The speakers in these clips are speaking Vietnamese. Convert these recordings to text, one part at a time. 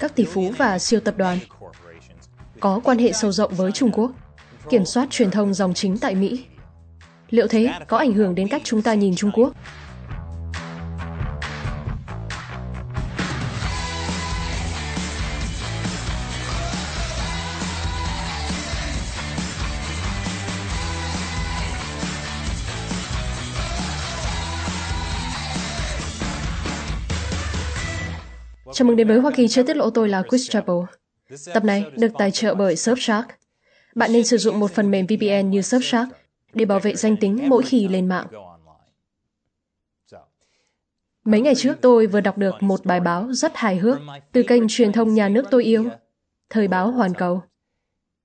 các tỷ phú và siêu tập đoàn có quan hệ sâu rộng với Trung Quốc, kiểm soát truyền thông dòng chính tại Mỹ. Liệu thế có ảnh hưởng đến cách chúng ta nhìn Trung Quốc? Chào mừng đến với Hoa Kỳ chưa tiết lộ tôi là Chris Chappell. Tập này được tài trợ bởi Surfshark. Bạn nên sử dụng một phần mềm VPN như Surfshark để bảo vệ danh tính mỗi khi lên mạng. Mấy ngày trước, tôi vừa đọc được một bài báo rất hài hước từ kênh truyền thông nhà nước tôi yêu, Thời báo Hoàn Cầu.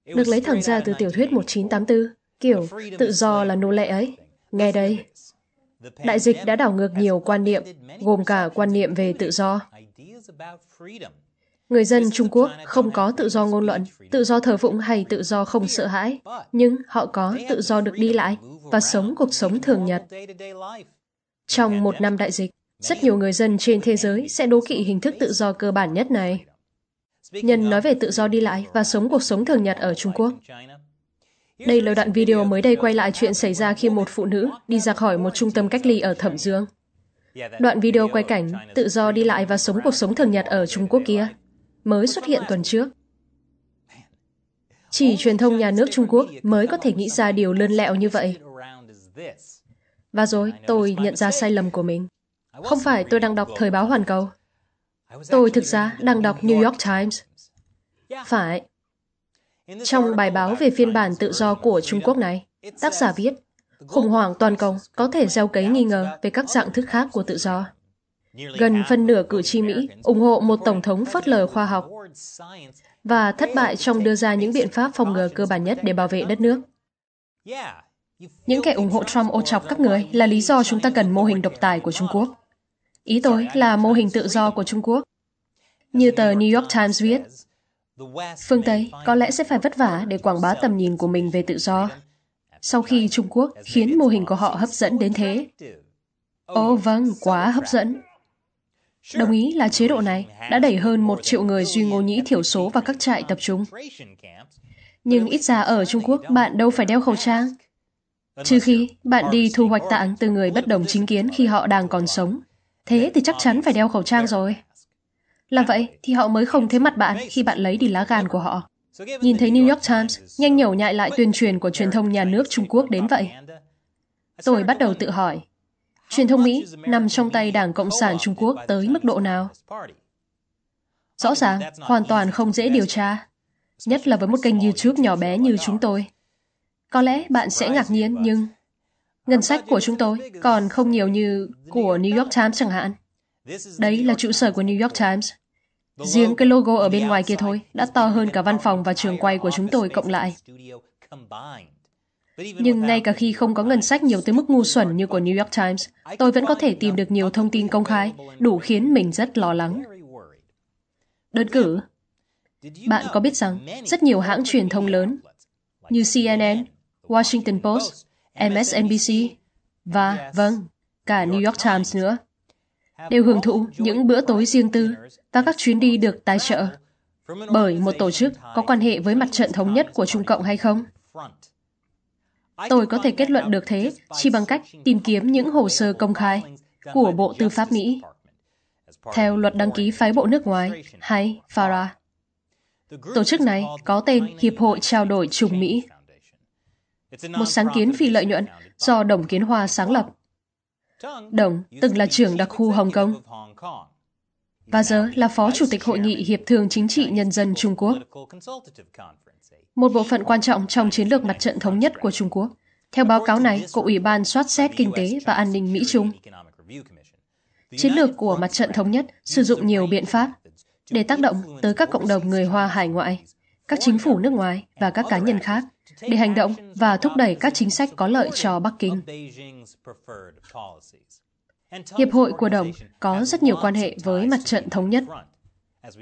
Được lấy thẳng ra từ tiểu thuyết 1984, kiểu tự do là nô lệ ấy. Nghe đây, đại dịch đã đảo ngược nhiều quan niệm, gồm cả quan niệm về tự do, Người dân Trung Quốc không có tự do ngôn luận, tự do thờ phụng hay tự do không sợ hãi, nhưng họ có tự do được đi lại và sống cuộc sống thường nhật. Trong một năm đại dịch, rất nhiều người dân trên thế giới sẽ đố kỵ hình thức tự do cơ bản nhất này. Nhân nói về tự do đi lại và sống cuộc sống thường nhật ở Trung Quốc. Đây là đoạn video mới đây quay lại chuyện xảy ra khi một phụ nữ đi ra khỏi một trung tâm cách ly ở Thẩm Dương. Đoạn video quay cảnh tự do đi lại và sống cuộc sống thường nhật ở Trung Quốc kia mới xuất hiện tuần trước. Chỉ truyền thông nhà nước Trung Quốc mới có thể nghĩ ra điều lươn lẹo như vậy. Và rồi tôi nhận ra sai lầm của mình. Không phải tôi đang đọc Thời báo Hoàn Cầu. Tôi thực ra đang đọc New York Times. Phải. Trong bài báo về phiên bản tự do của Trung Quốc này, tác giả viết Khủng hoảng toàn cầu có thể gieo cấy nghi ngờ về các dạng thức khác của tự do. Gần phân nửa cử tri Mỹ ủng hộ một tổng thống phớt lờ khoa học và thất bại trong đưa ra những biện pháp phòng ngừa cơ bản nhất để bảo vệ đất nước. Những kẻ ủng hộ Trump ô chọc các người là lý do chúng ta cần mô hình độc tài của Trung Quốc. Ý tôi là mô hình tự do của Trung Quốc. Như tờ New York Times viết, phương Tây có lẽ sẽ phải vất vả để quảng bá tầm nhìn của mình về tự do sau khi Trung Quốc khiến mô hình của họ hấp dẫn đến thế. Ồ oh, vâng, quá hấp dẫn. Đồng ý là chế độ này đã đẩy hơn một triệu người Duy Ngô Nhĩ thiểu số vào các trại tập trung. Nhưng ít ra ở Trung Quốc bạn đâu phải đeo khẩu trang. Trừ khi bạn đi thu hoạch tạng từ người bất đồng chính kiến khi họ đang còn sống. Thế thì chắc chắn phải đeo khẩu trang rồi. Là vậy thì họ mới không thấy mặt bạn khi bạn lấy đi lá gan của họ. Nhìn thấy New York Times nhanh nhẩu nhại lại tuyên truyền của truyền thông nhà nước Trung Quốc đến vậy. Tôi bắt đầu tự hỏi, truyền thông Mỹ nằm trong tay Đảng Cộng sản Trung Quốc tới mức độ nào? Rõ ràng, hoàn toàn không dễ điều tra, nhất là với một kênh YouTube nhỏ bé như chúng tôi. Có lẽ bạn sẽ ngạc nhiên nhưng ngân sách của chúng tôi còn không nhiều như của New York Times chẳng hạn. Đấy là trụ sở của New York Times. Riêng cái logo ở bên ngoài kia thôi đã to hơn cả văn phòng và trường quay của chúng tôi cộng lại. Nhưng ngay cả khi không có ngân sách nhiều tới mức ngu xuẩn như của New York Times, tôi vẫn có thể tìm được nhiều thông tin công khai, đủ khiến mình rất lo lắng. Đơn cử, bạn có biết rằng rất nhiều hãng truyền thông lớn như CNN, Washington Post, MSNBC và, vâng, cả New York Times nữa, đều hưởng thụ những bữa tối riêng tư và các chuyến đi được tài trợ bởi một tổ chức có quan hệ với mặt trận thống nhất của Trung Cộng hay không? Tôi có thể kết luận được thế chỉ bằng cách tìm kiếm những hồ sơ công khai của Bộ Tư pháp Mỹ theo luật đăng ký phái bộ nước ngoài hay FARA. Tổ chức này có tên Hiệp hội Trao đổi Trùng Mỹ, một sáng kiến phi lợi nhuận do Đồng Kiến Hoa sáng lập Đồng từng là trưởng đặc khu Hồng Kông và giờ là Phó Chủ tịch Hội nghị Hiệp thương Chính trị Nhân dân Trung Quốc, một bộ phận quan trọng trong chiến lược mặt trận thống nhất của Trung Quốc. Theo báo cáo này của Ủy ban soát xét Kinh tế và An ninh Mỹ-Trung, chiến lược của mặt trận thống nhất sử dụng nhiều biện pháp để tác động tới các cộng đồng người Hoa hải ngoại, các chính phủ nước ngoài và các cá nhân khác để hành động và thúc đẩy các chính sách có lợi cho Bắc Kinh. Hiệp hội của Đồng có rất nhiều quan hệ với mặt trận thống nhất.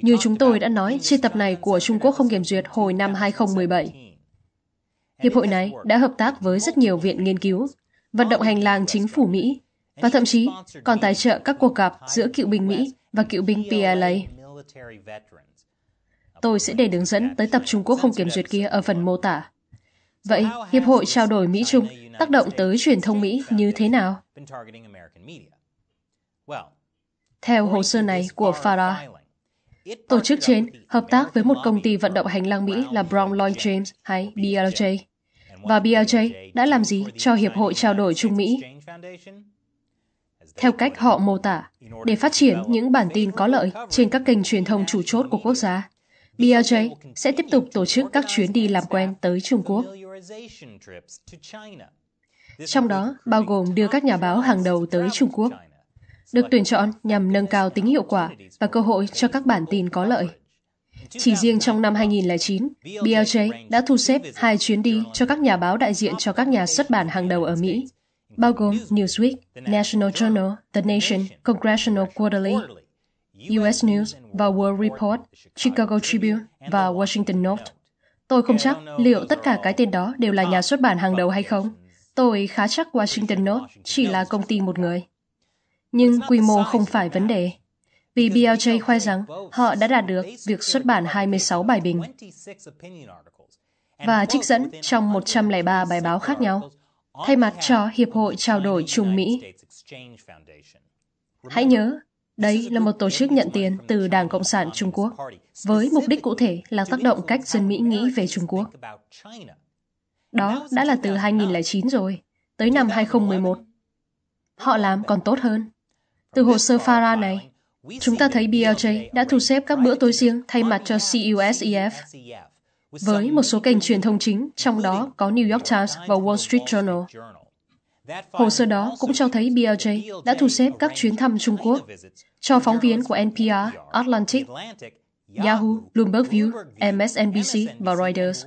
Như chúng tôi đã nói, chiếc tập này của Trung Quốc không kiểm duyệt hồi năm 2017. Hiệp hội này đã hợp tác với rất nhiều viện nghiên cứu, vận động hành lang chính phủ Mỹ và thậm chí còn tài trợ các cuộc gặp giữa cựu binh Mỹ và cựu binh PLA. Tôi sẽ để đường dẫn tới tập Trung Quốc không kiểm duyệt kia ở phần mô tả. Vậy, Hiệp hội trao đổi Mỹ-Trung tác động tới truyền thông Mỹ như thế nào? Theo hồ sơ này của Farah, tổ chức trên hợp tác với một công ty vận động hành lang Mỹ là Brown Lloyd James hay BLJ. Và BLJ đã làm gì cho Hiệp hội trao đổi Trung Mỹ? Theo cách họ mô tả, để phát triển những bản tin có lợi trên các kênh truyền thông chủ chốt của quốc gia, BLJ sẽ tiếp tục tổ chức các chuyến đi làm quen tới Trung Quốc. Trong đó bao gồm đưa các nhà báo hàng đầu tới Trung Quốc được tuyển chọn nhằm nâng cao tính hiệu quả và cơ hội cho các bản tin có lợi. Chỉ riêng trong năm 2009, BLJ đã thu xếp hai chuyến đi cho các nhà báo đại diện cho các nhà xuất bản hàng đầu ở Mỹ, bao gồm Newsweek, National Journal, The Nation, Congressional Quarterly, US News và World Report, Chicago Tribune và Washington Note. Tôi không chắc liệu tất cả cái tên đó đều là nhà xuất bản hàng đầu hay không. Tôi khá chắc Washington Note chỉ là công ty một người. Nhưng quy mô không phải vấn đề. Vì BLJ khoe rằng họ đã đạt được việc xuất bản 26 bài bình và trích dẫn trong 103 bài báo khác nhau thay mặt cho Hiệp hội Trao đổi Trung Mỹ. Hãy nhớ, đây là một tổ chức nhận tiền từ Đảng Cộng sản Trung Quốc với mục đích cụ thể là tác động cách dân Mỹ nghĩ về Trung Quốc. Đó đã là từ 2009 rồi, tới năm 2011. Họ làm còn tốt hơn. Từ hồ sơ FARA này, chúng ta thấy BLJ đã thu xếp các bữa tối riêng thay mặt cho CUSEF với một số kênh truyền thông chính, trong đó có New York Times và Wall Street Journal. Hồ sơ đó cũng cho thấy BLJ đã thu xếp các chuyến thăm Trung Quốc cho phóng viên của NPR, Atlantic, Yahoo, Bloomberg View, MSNBC và Reuters.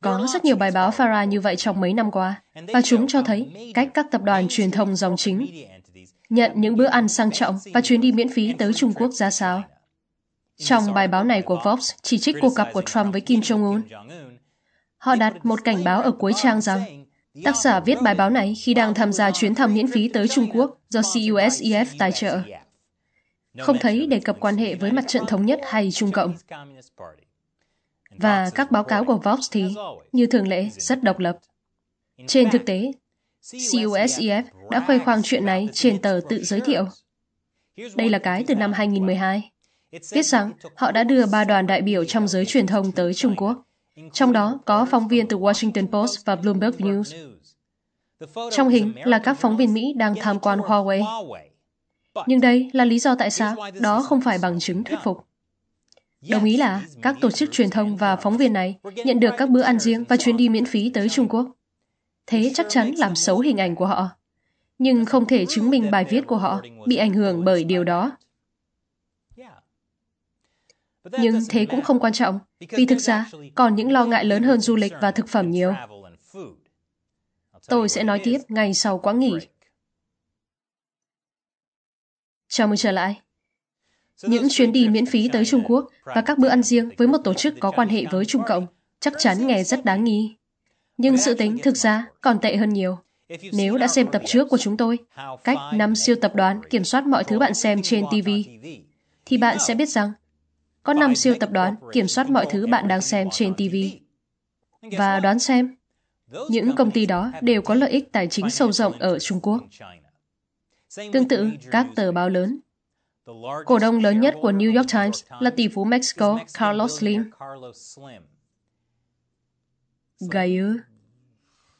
Có rất nhiều bài báo Farah như vậy trong mấy năm qua, và chúng cho thấy cách các tập đoàn truyền thông dòng chính nhận những bữa ăn sang trọng và chuyến đi miễn phí tới Trung Quốc ra sao. Trong bài báo này của Vox chỉ trích cuộc gặp của Trump với Kim Jong-un, họ đặt một cảnh báo ở cuối trang rằng tác giả viết bài báo này khi đang tham gia chuyến thăm miễn phí tới Trung Quốc do CUSEF tài trợ. Không thấy đề cập quan hệ với mặt trận thống nhất hay Trung Cộng. Và các báo cáo của Vox thì, như thường lệ, rất độc lập. Trên thực tế, CUSEF đã khoe khoang chuyện này trên tờ tự giới thiệu. Đây là cái từ năm 2012. Viết rằng họ đã đưa ba đoàn đại biểu trong giới truyền thông tới Trung Quốc, trong đó có phóng viên từ Washington Post và Bloomberg News. Trong hình là các phóng viên Mỹ đang tham quan Huawei. Nhưng đây là lý do tại sao đó không phải bằng chứng thuyết phục. Đồng ý là các tổ chức truyền thông và phóng viên này nhận được các bữa ăn riêng và chuyến đi miễn phí tới Trung Quốc thế chắc chắn làm xấu hình ảnh của họ. Nhưng không thể chứng minh bài viết của họ bị ảnh hưởng bởi điều đó. Nhưng thế cũng không quan trọng, vì thực ra còn những lo ngại lớn hơn du lịch và thực phẩm nhiều. Tôi sẽ nói tiếp ngay sau quãng nghỉ. Chào mừng trở lại. Những chuyến đi miễn phí tới Trung Quốc và các bữa ăn riêng với một tổ chức có quan hệ với Trung Cộng chắc chắn nghe rất đáng nghi. Nhưng sự tính thực ra còn tệ hơn nhiều. Nếu đã xem tập trước của chúng tôi, cách năm siêu tập đoán kiểm soát mọi thứ bạn xem trên TV, thì bạn sẽ biết rằng có năm siêu tập đoán kiểm soát mọi thứ bạn đang xem trên TV. Và đoán xem, những công ty đó đều có lợi ích tài chính sâu rộng ở Trung Quốc. Tương tự, các tờ báo lớn. Cổ đông lớn nhất của New York Times là tỷ phú Mexico Carlos Slim. Gay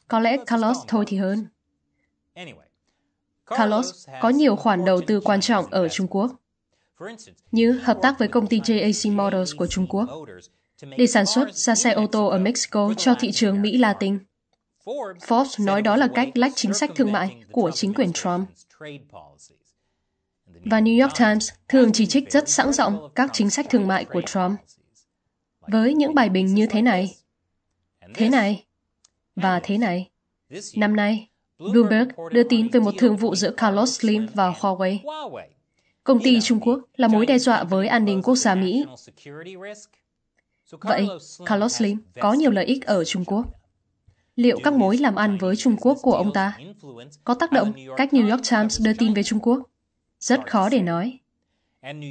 Có lẽ Carlos thôi thì hơn. Carlos có nhiều khoản đầu tư quan trọng ở Trung Quốc, như hợp tác với công ty JAC Motors của Trung Quốc để sản xuất ra xe ô tô ở Mexico cho thị trường Mỹ Latin. Forbes nói đó là cách lách chính sách thương mại của chính quyền Trump. Và New York Times thường chỉ trích rất sẵn rộng các chính sách thương mại của Trump. Với những bài bình như thế này, thế này và thế này. Năm nay, Bloomberg đưa tin về một thương vụ giữa Carlos Slim và Huawei. Công ty Trung Quốc là mối đe dọa với an ninh quốc gia Mỹ. Vậy, Carlos Slim có nhiều lợi ích ở Trung Quốc. Liệu các mối làm ăn với Trung Quốc của ông ta có tác động cách New York Times đưa tin về Trung Quốc? Rất khó để nói.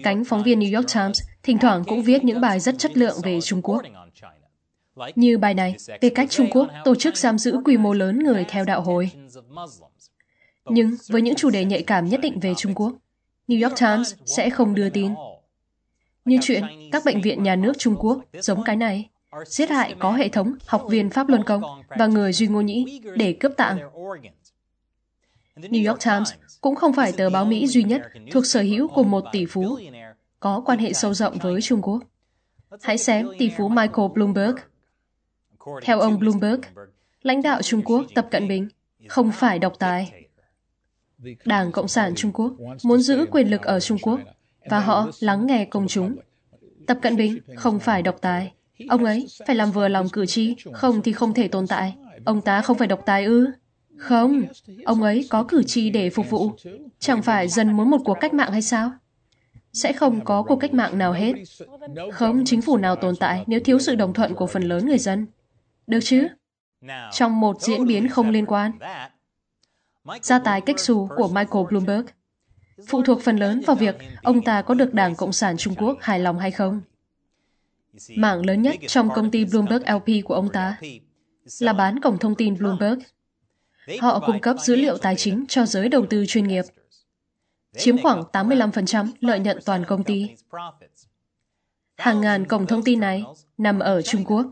Cánh phóng viên New York Times thỉnh thoảng cũng viết những bài rất chất lượng về Trung Quốc. Như bài này, về cách Trung Quốc tổ chức giam giữ quy mô lớn người theo đạo hồi. Nhưng với những chủ đề nhạy cảm nhất định về Trung Quốc, New York Times sẽ không đưa tin. Như chuyện các bệnh viện nhà nước Trung Quốc giống cái này, giết hại có hệ thống học viên Pháp Luân Công và người Duy Ngô Nhĩ để cướp tạng. New York Times cũng không phải tờ báo Mỹ duy nhất thuộc sở hữu của một tỷ phú có quan hệ sâu rộng với Trung Quốc. Hãy xem tỷ phú Michael Bloomberg theo ông Bloomberg, lãnh đạo Trung Quốc Tập Cận Bình không phải độc tài. Đảng Cộng sản Trung Quốc muốn giữ quyền lực ở Trung Quốc và họ lắng nghe công chúng. Tập Cận Bình không phải độc tài. Ông ấy phải làm vừa lòng cử tri, không thì không thể tồn tại. Ông ta không phải độc tài ư? Không, ông ấy có cử tri để phục vụ. Chẳng phải dân muốn một cuộc cách mạng hay sao? Sẽ không có cuộc cách mạng nào hết. Không chính phủ nào tồn tại nếu thiếu sự đồng thuận của phần lớn người dân. Được chứ? Trong một diễn biến không liên quan, gia tài cách xù của Michael Bloomberg phụ thuộc phần lớn vào việc ông ta có được Đảng Cộng sản Trung Quốc hài lòng hay không. Mạng lớn nhất trong công ty Bloomberg LP của ông ta là bán cổng thông tin Bloomberg. Họ cung cấp dữ liệu tài chính cho giới đầu tư chuyên nghiệp, chiếm khoảng 85% lợi nhuận toàn công ty. Hàng ngàn cổng thông tin này nằm ở Trung Quốc.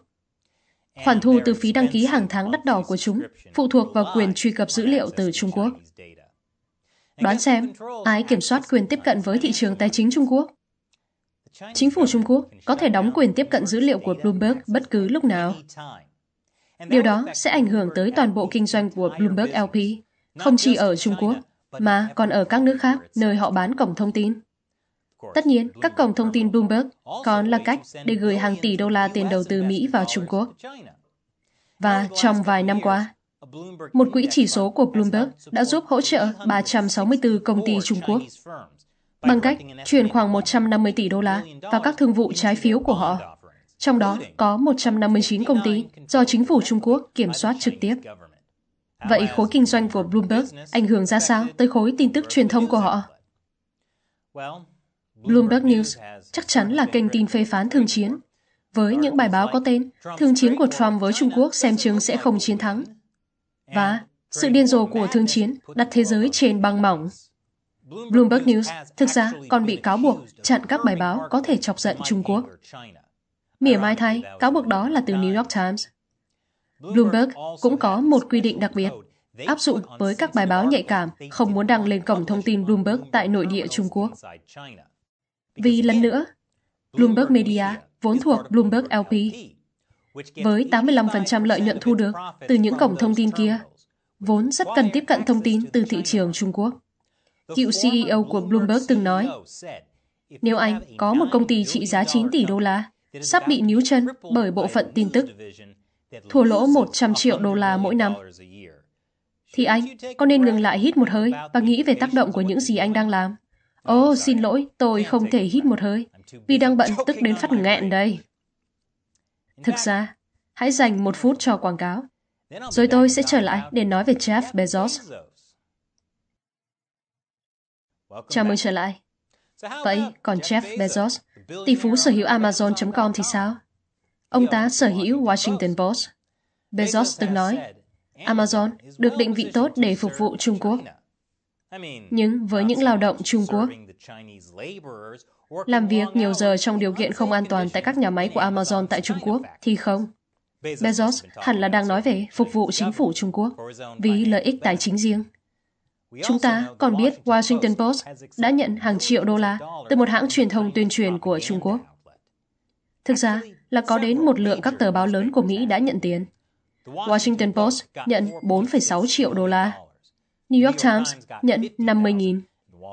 Khoản thu từ phí đăng ký hàng tháng đắt đỏ của chúng phụ thuộc vào quyền truy cập dữ liệu từ Trung Quốc. Đoán xem, ai kiểm soát quyền tiếp cận với thị trường tài chính Trung Quốc? Chính phủ Trung Quốc có thể đóng quyền tiếp cận dữ liệu của Bloomberg bất cứ lúc nào. Điều đó sẽ ảnh hưởng tới toàn bộ kinh doanh của Bloomberg LP, không chỉ ở Trung Quốc, mà còn ở các nước khác nơi họ bán cổng thông tin. Tất nhiên, các cổng thông tin Bloomberg còn là cách để gửi hàng tỷ đô la tiền đầu tư Mỹ vào Trung Quốc. Và trong vài năm qua, một quỹ chỉ số của Bloomberg đã giúp hỗ trợ 364 công ty Trung Quốc bằng cách chuyển khoảng 150 tỷ đô la vào các thương vụ trái phiếu của họ. Trong đó có 159 công ty do chính phủ Trung Quốc kiểm soát trực tiếp. Vậy khối kinh doanh của Bloomberg ảnh hưởng ra sao tới khối tin tức truyền thông của họ? Bloomberg News chắc chắn là kênh tin phê phán thường chiến. Với những bài báo có tên Thương chiến của Trump với Trung Quốc xem chừng sẽ không chiến thắng. Và sự điên rồ của thương chiến đặt thế giới trên băng mỏng. Bloomberg News thực ra còn bị cáo buộc chặn các bài báo có thể chọc giận Trung Quốc. Mỉa mai thay, cáo buộc đó là từ New York Times. Bloomberg cũng có một quy định đặc biệt áp dụng với các bài báo nhạy cảm không muốn đăng lên cổng thông tin Bloomberg tại nội địa Trung Quốc. Vì lần nữa, Bloomberg Media vốn thuộc Bloomberg LP, với 85% lợi nhuận thu được từ những cổng thông tin kia, vốn rất cần tiếp cận thông tin từ thị trường Trung Quốc. Cựu CEO của Bloomberg từng e nói, nếu anh có một công ty trị giá 9 tỷ đô la, sắp bị níu chân bởi bộ phận tin tức, thua lỗ 100 triệu đô la mỗi năm, thì anh có nên ngừng lại hít một hơi và nghĩ về tác động của những gì anh đang làm? Ồ, oh, xin lỗi, tôi không thể hít một hơi, vì đang bận tức đến phát nghẹn đây. Thực ra, hãy dành một phút cho quảng cáo, rồi tôi sẽ trở lại để nói về Jeff Bezos. Chào mừng trở lại. Vậy, còn Jeff Bezos, tỷ phú sở hữu Amazon.com thì sao? Ông ta sở hữu Washington Post. Bezos từng nói, Amazon được định vị tốt để phục vụ Trung Quốc nhưng với những lao động Trung Quốc làm việc nhiều giờ trong điều kiện không an toàn tại các nhà máy của Amazon tại Trung Quốc thì không. Bezos hẳn là đang nói về phục vụ chính phủ Trung Quốc vì lợi ích tài chính riêng. Chúng ta còn biết Washington Post đã nhận hàng triệu đô la từ một hãng truyền thông tuyên truyền của Trung Quốc. Thực ra là có đến một lượng các tờ báo lớn của Mỹ đã nhận tiền. Washington Post nhận 4,6 triệu đô la New York Times nhận 50.000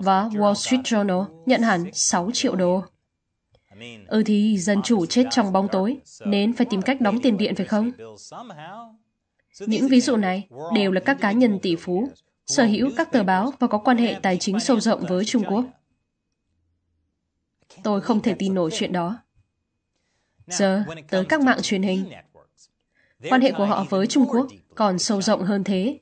và Wall Street Journal nhận hẳn 6 triệu đô. Ừ thì dân chủ chết trong bóng tối, nên phải tìm cách đóng tiền điện phải không? Những ví dụ này đều là các cá nhân tỷ phú, sở hữu các tờ báo và có quan hệ tài chính sâu rộng với Trung Quốc. Tôi không thể tin nổi chuyện đó. Giờ, tới các mạng truyền hình. Quan hệ của họ với Trung Quốc còn sâu rộng hơn thế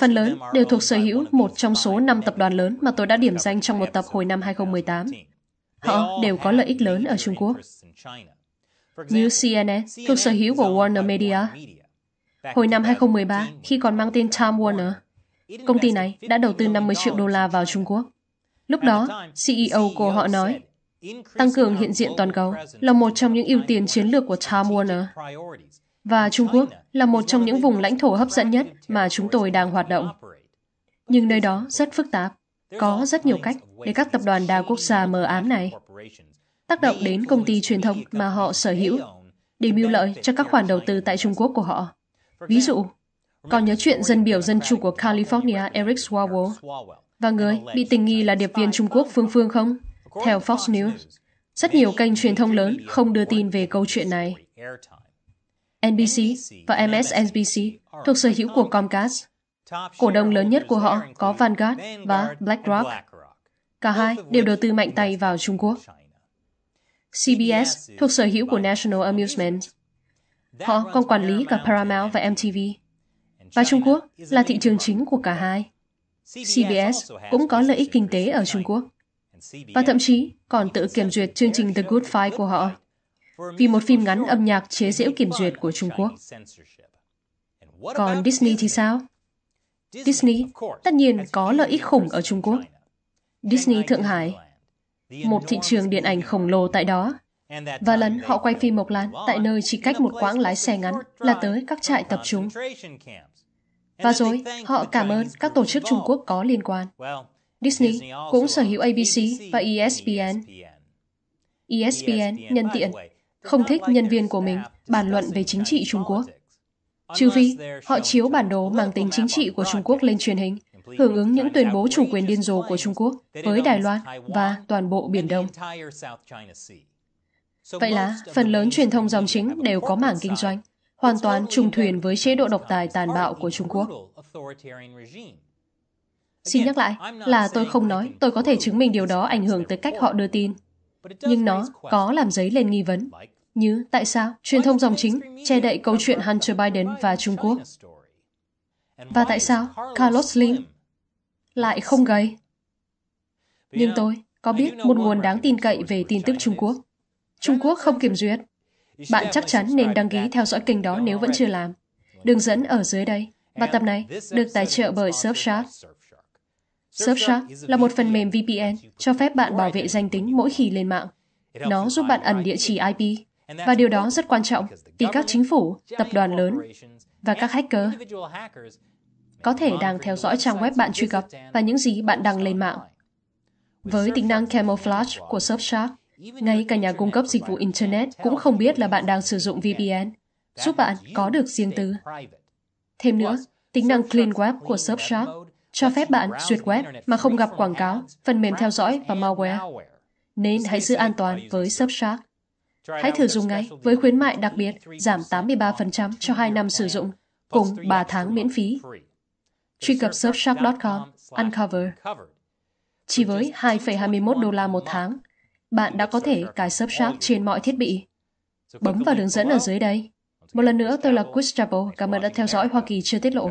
Phần lớn đều thuộc sở hữu một trong số 5 tập đoàn lớn mà tôi đã điểm danh trong một tập hồi năm 2018. Họ đều có lợi ích lớn ở Trung Quốc. Như CNN thuộc sở hữu của Warner Media. Hồi năm 2013, khi còn mang tên Time Warner, công ty này đã đầu tư 50 triệu đô la vào Trung Quốc. Lúc đó, CEO của họ nói, tăng cường hiện diện toàn cầu là một trong những ưu tiên chiến lược của Time Warner và Trung Quốc là một trong những vùng lãnh thổ hấp dẫn nhất mà chúng tôi đang hoạt động. Nhưng nơi đó rất phức tạp, có rất nhiều cách để các tập đoàn đa quốc gia mờ ám này tác động đến công ty truyền thông mà họ sở hữu để mưu lợi cho các khoản đầu tư tại Trung Quốc của họ. Ví dụ, còn nhớ chuyện dân biểu dân chủ của California Eric Swalwell và người bị tình nghi là điệp viên Trung Quốc Phương Phương không? Theo Fox News, rất nhiều kênh truyền thông lớn không đưa tin về câu chuyện này. NBC và MSNBC thuộc sở hữu của Comcast. Cổ đông lớn nhất của họ có Vanguard và BlackRock. Cả hai đều đầu tư mạnh tay vào Trung Quốc. CBS thuộc sở hữu của National Amusement. Họ còn quản lý cả Paramount và MTV. Và Trung Quốc là thị trường chính của cả hai. CBS cũng có lợi ích kinh tế ở Trung Quốc. Và thậm chí còn tự kiểm duyệt chương trình The Good Fight của họ vì một phim ngắn âm nhạc chế giễu kiểm duyệt của Trung Quốc. Còn Disney thì sao? Disney tất nhiên có lợi ích khủng ở Trung Quốc. Disney Thượng Hải, một thị trường điện ảnh khổng lồ tại đó. Và lần họ quay phim Mộc Lan tại nơi chỉ cách một quãng lái xe ngắn là tới các trại tập trung. Và rồi, họ cảm ơn các tổ chức Trung Quốc có liên quan. Disney cũng sở hữu ABC và ESPN. ESPN e e nhân tiện không thích nhân viên của mình bàn luận về chính trị Trung Quốc. Trừ phi họ chiếu bản đồ mang tính chính trị của Trung Quốc lên truyền hình, hưởng ứng những tuyên bố chủ quyền điên rồ của Trung Quốc với Đài Loan và toàn bộ Biển Đông. Vậy là phần lớn truyền thông dòng chính đều có mảng kinh doanh, hoàn toàn trùng thuyền với chế độ độc tài tàn bạo của Trung Quốc. Xin nhắc lại là tôi không nói tôi có thể chứng minh điều đó ảnh hưởng tới cách họ đưa tin, nhưng nó có làm dấy lên nghi vấn, như tại sao truyền thông dòng chính che đậy câu chuyện Hunter Biden và Trung Quốc. Và tại sao Carlos Slim lại không gầy? Nhưng tôi có biết một nguồn đáng tin cậy về tin tức Trung Quốc. Trung Quốc không kiểm duyệt. Bạn chắc chắn nên đăng ký theo dõi kênh đó nếu vẫn chưa làm. Đường dẫn ở dưới đây. Và tập này được tài trợ bởi Surfshark. Surfshark là một phần mềm VPN cho phép bạn bảo vệ danh tính mỗi khi lên mạng. Nó giúp bạn ẩn địa chỉ IP và điều đó rất quan trọng vì các chính phủ, tập đoàn lớn và các hacker có thể đang theo dõi trang web bạn truy cập và những gì bạn đăng lên mạng. Với tính năng camouflage của Surfshark, ngay cả nhà cung cấp dịch vụ Internet cũng không biết là bạn đang sử dụng VPN, giúp bạn có được riêng tư. Thêm nữa, tính năng Clean Web của Surfshark cho phép bạn duyệt web mà không gặp quảng cáo, phần mềm theo dõi và malware. Nên hãy giữ an toàn với Surfshark. Hãy thử dùng ngay với khuyến mại đặc biệt giảm 83% cho 2 năm sử dụng, cùng 3 tháng miễn phí. Truy cập surfshark.com, uncover. Chỉ với 2,21 đô la một tháng, bạn đã có thể cài Surfshark trên mọi thiết bị. Bấm vào đường dẫn ở dưới đây. Một lần nữa, tôi là Chris Chappell. Cảm ơn đã theo dõi Hoa Kỳ chưa tiết lộ.